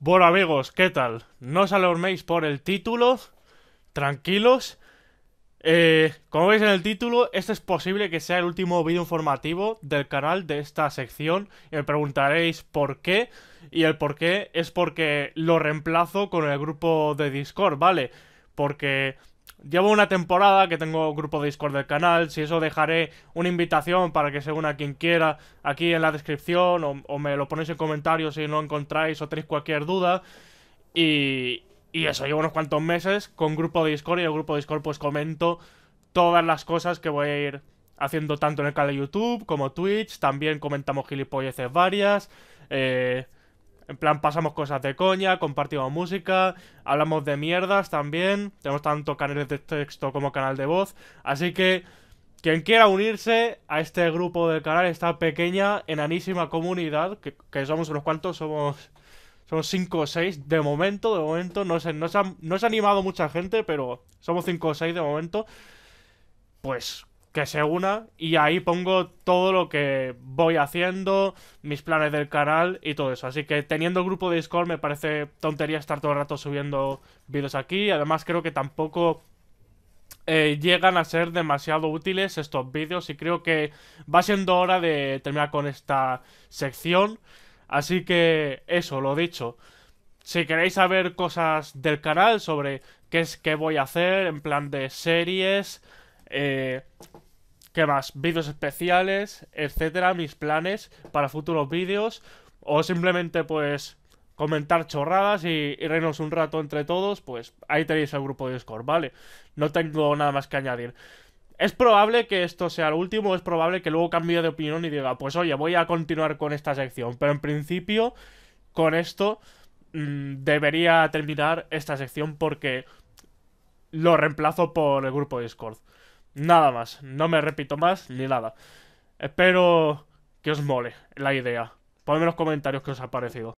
Bueno amigos, ¿qué tal? No os alarméis por el título, tranquilos. Eh, como veis en el título, este es posible que sea el último vídeo informativo del canal de esta sección. Y me preguntaréis por qué. Y el por qué es porque lo reemplazo con el grupo de Discord, ¿vale? Porque Llevo una temporada que tengo grupo de Discord del canal, si eso dejaré una invitación para que se una quien quiera aquí en la descripción o, me lo ponéis en comentarios si no encontráis o tenéis cualquier duda. Y, y eso, llevo unos cuantos meses con grupo de Discord y en el grupo de Discord pues comento todas las cosas que voy a ir haciendo tanto en el canal de YouTube como Twitch, también comentamos gilipolleces varias. Eh, en plan, pasamos cosas de coña, compartimos música, hablamos de mierdas también. Tenemos tanto canales de texto como canal de voz. Así que quien quiera unirse a este grupo de canal, esta pequeña, enanísima comunidad, que, somos unos cuantos, somos... Somos 5 o 6 de momento, de momento, no sé, no se ha animado mucha gente, pero somos 5 o 6 de momento. Pues que se una y ahí pongo todo lo que voy haciendo, mis planes del canal y todo eso. Así que teniendo grupo de Discord me parece tontería estar todo el rato subiendo vídeos aquí. Además creo que tampoco eh, llegan a ser demasiado útiles estos vídeos y creo que va siendo hora de terminar con esta sección. Así que eso, lo dicho. Si queréis saber cosas del canal sobre qué es que voy a hacer en plan de series, eh, ¿Qué más? Vídeos especiales, etcétera, mis planes para futuros vídeos. O simplemente, pues, comentar chorradas y, reírnos un rato entre todos. Pues ahí tenéis el grupo de Discord, ¿vale? No tengo nada más que añadir. Es probable que esto sea el último, es probable que luego cambie de opinión y diga, pues oye, voy a continuar con esta sección. Pero en principio, con esto mm, debería terminar esta sección porque lo reemplazo por el grupo de Discord. Nada más, no me repito más ni nada. Espero que os mole la idea. Ponedme en los comentarios que os ha parecido.